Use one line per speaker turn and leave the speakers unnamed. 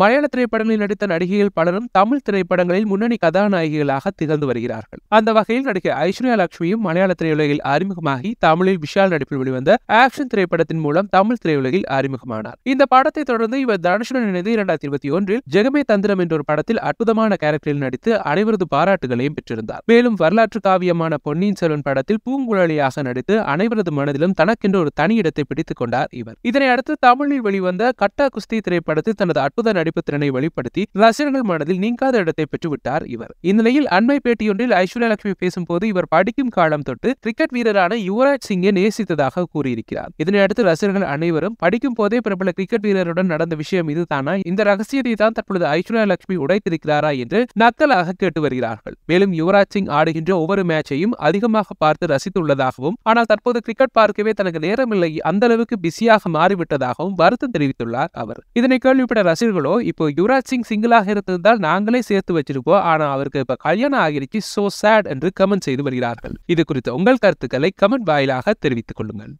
மலையாள திரைப்படங்களில் நடித்த நடிகைகள் பலரும் தமிழ் திரைப்படங்களில் முன்னணி கதாநாயகிகளாக திகழ்ந்து வருகிறார்கள் அந்த வகையில் நடிகை ஐஸ்வர்யா லட்சுமியும் மலையாள திரையுலகில் அறிமுகமாகி தமிழில் விஷால் நடிப்பில் வெளிவந்த ஆக்ஷன் திரைப்படத்தின் மூலம் தமிழ் திரையுலகில் அறிமுகமானார் இந்த படத்தை தொடர்ந்து இவர் தனுஷுடன் இணைந்து இரண்டாயிரத்தி இருபத்தி ஒன்றில் ஜெகமே தந்திரம் என்ற ஒரு படத்தில் அற்புதமான கேரக்டரில் நடித்து அனைவரது பாராட்டுகளையும் பெற்றிருந்தார் மேலும் வரலாற்று காவியமான பொன்னியின் செல்வன் படத்தில் பூங்குழலியாக நடித்து அனைவரது மனதிலும் தனக்கென்று ஒரு தனி இடத்தை பிடித்துக் கொண்டார் இவர் இதனை அடுத்து தமிழில் வெளிவந்த கட்டா குஸ்தி திரைப்படத்தில் தனது அற்புத நடிப்பு திறனை வெளிப்படுத்தி ரசிகர்கள் மனதில் நீங்காத இடத்தை பெற்றுவிட்டார் இவர் இந்நிலையில் அண்மை பேட்டியொன்றில் ஐஸ்வர்யா லட்சுமி பேசும்போது இவர் படிக்கும் காலம் தொட்டு கிரிக்கெட் வீரரான யுவராஜ் சிங்கை நேசித்ததாக கூறியிருக்கிறார் இதனையடுத்து ரசிகர்கள் அனைவரும் படிக்கும் போதே பிரபல கிரிக்கெட் வீரருடன் நடந்த விஷயம் இதுதானா இந்த ரகசியத்தை தான் தற்பொழுது ஐஸ்வர்யா லட்சுமி உடைத்திருக்கிறாரா என்று நக்கலாக கேட்டு வருகிறார்கள் மேலும் யுவராஜ் சிங் ஆடுகின்ற ஒவ்வொரு மேட்சையும் அதிகமாக பார்த்து ரசித்துள்ளதாகவும் ஆனால் தற்போது கிரிக்கெட் பார்க்கவே தனக்கு நேரமில்லை அந்த அளவுக்கு பிஸியாக மாறிவிட்டதாகவும் வருத்தம் தெரிவித்துள்ளார் அவர் இதனை கேள்விப்பட்ட ரசிகர்களோ இப்போ யுவராஜ் சிங் சிங்கிளாக இருந்திருந்தால் நாங்களே சேர்த்து வச்சிருப்போம் ஆனால் அவருக்கு இப்ப கல்யாணம் ஆகிருச்சு சோ சேட் என்று கமெண்ட் செய்து வருகிறார்கள் இது குறித்த உங்கள் கருத்துக்களை கமெண்ட் வாயிலாக தெரிவித்துக் கொள்ளுங்கள்